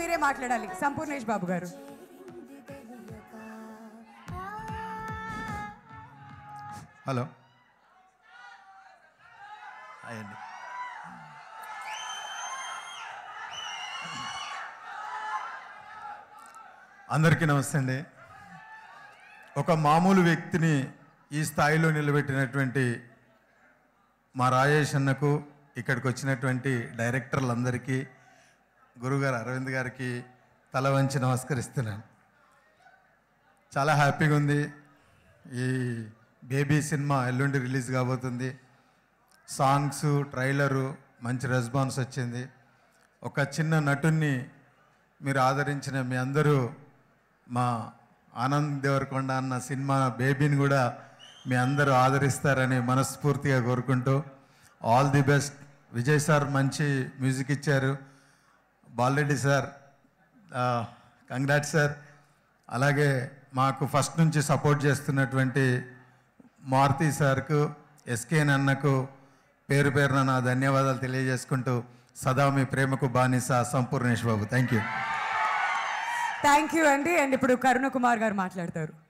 మీరే మాట్లాడాలి సంపూర్ణేష్ బాబు గారు హలో అందరికీ నమస్తే అండి ఒక మామూలు వ్యక్తిని ఈ స్థాయిలో నిలబెట్టినటువంటి మా రాజేష్ అన్నకు ఇక్కడికి వచ్చినటువంటి డైరెక్టర్లందరికీ గురుగారు అరవింద్ గారికి తల వంచి నమస్కరిస్తున్నాను చాలా హ్యాపీగా ఉంది ఈ బేబీ సినిమా ఎల్లుండి రిలీజ్ కాబోతుంది సాంగ్స్ ట్రైలరు మంచి రెస్పాన్స్ వచ్చింది ఒక చిన్న నటుని మీరు ఆదరించిన మీ అందరూ మా ఆనంద్ దేవరకొండ అన్న సినిమా బేబీని కూడా మీ అందరూ ఆదరిస్తారని మనస్ఫూర్తిగా కోరుకుంటూ all the best Vijay sir మంచి మ్యూజిక్ ఇచ్చారు బాలరెడ్డి సార్ కంగ్రాట్స్ సార్ అలాగే మాకు ఫస్ట్ నుంచి సపోర్ట్ చేస్తున్నటువంటి మారుతి సార్కు ఎస్కేన్ అన్నకు పేరు పేరున నా ధన్యవాదాలు తెలియజేసుకుంటూ సదా మీ ప్రేమకు బానిస Sampoornesh Babu thank you thank you అండి అండ్ ఇప్పుడు కరుణ కుమార్ గారు మాట్లాడతారు